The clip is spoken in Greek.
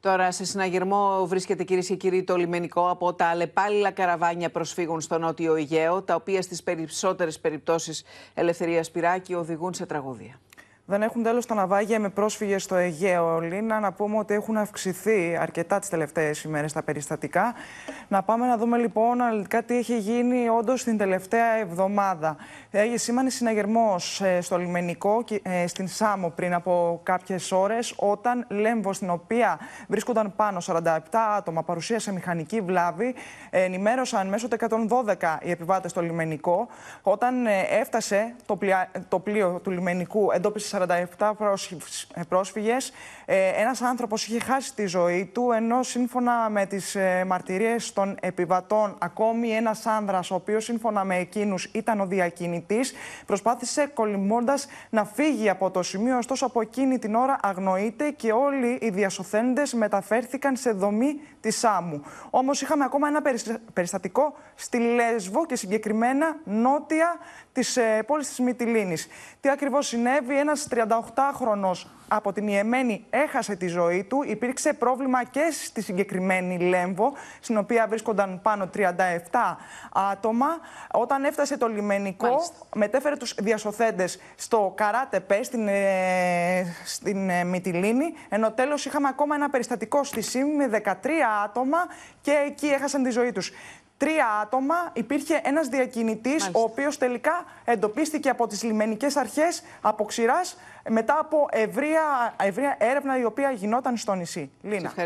Τώρα σε συναγερμό βρίσκεται κυρίες και κύριοι το λιμενικό από τα αλλεπάλληλα καραβάνια προσφύγων στο νότιο Αιγαίο, τα οποία στις περισσότερες περιπτώσεις ελευθερίας πυράκι οδηγούν σε τραγωδία. Δεν έχουν τέλος τα ναυάγια με πρόσφυγες στο Αιγαίο. Λίνα, να πούμε ότι έχουν αυξηθεί αρκετά τις τελευταίες ημέρες τα περιστατικά. Να πάμε να δούμε λοιπόν αναλυτικά τι έχει γίνει όντως την τελευταία εβδομάδα. Έγινε σήμανε συναγερμός ε, στο λιμενικό, ε, στην Σάμο, πριν από κάποιες ώρες, όταν λέμβο στην οποία βρίσκονταν πάνω 47 άτομα παρουσίασε μηχανική βλάβη. Ενημέρωσαν μέσω 112 οι επιβάτες στο λιμενικό. Όταν ε, έφτασε το πλοίο του λιμενικού, εντόπισε 47 πρόσφυγες. Ε, ένας άνθρωπος είχε χάσει τη ζωή του, ενώ σύμφωνα με τις ε, μαρτυρίες των επιβατών, ακόμη ένας άνδρας, ο οποίος σύμφωνα με εκείνους ήταν ο διακινητής, προσπάθησε κολυμπώντας να φύγει από το σημείο, ωστόσο από εκείνη την ώρα αγνοείται και όλοι οι διασωθέντες μεταφέρθηκαν σε δομή της Σάμου. Όμως είχαμε ακόμα ένα περιστατικό στη Λέσβο και συγκεκριμένα νότια της πόλης της Τι ακριβώς συνέβη, ένας. 38χρονος από την Ιεμένη έχασε τη ζωή του. Υπήρξε πρόβλημα και στη συγκεκριμένη Λέμβο, στην οποία βρίσκονταν πάνω 37 άτομα. Όταν έφτασε το λιμενικό, μετέφερε τους διασωθέντες στο Καράτεπέ, στην, ε, στην ε, Μυτιλίνη, ενώ τέλος είχαμε ακόμα ένα περιστατικό στη ΣΥΜ με 13 άτομα και εκεί έχασαν τη ζωή τους τρία άτομα. Υπήρχε ένας διακινητής, ο οποίος τελικά εντοπίστηκε από τις λιμενικές αρχές από ξηράς μετά από ευρεία, έρευνα η οποία γινόταν στο νησί. Λίνα.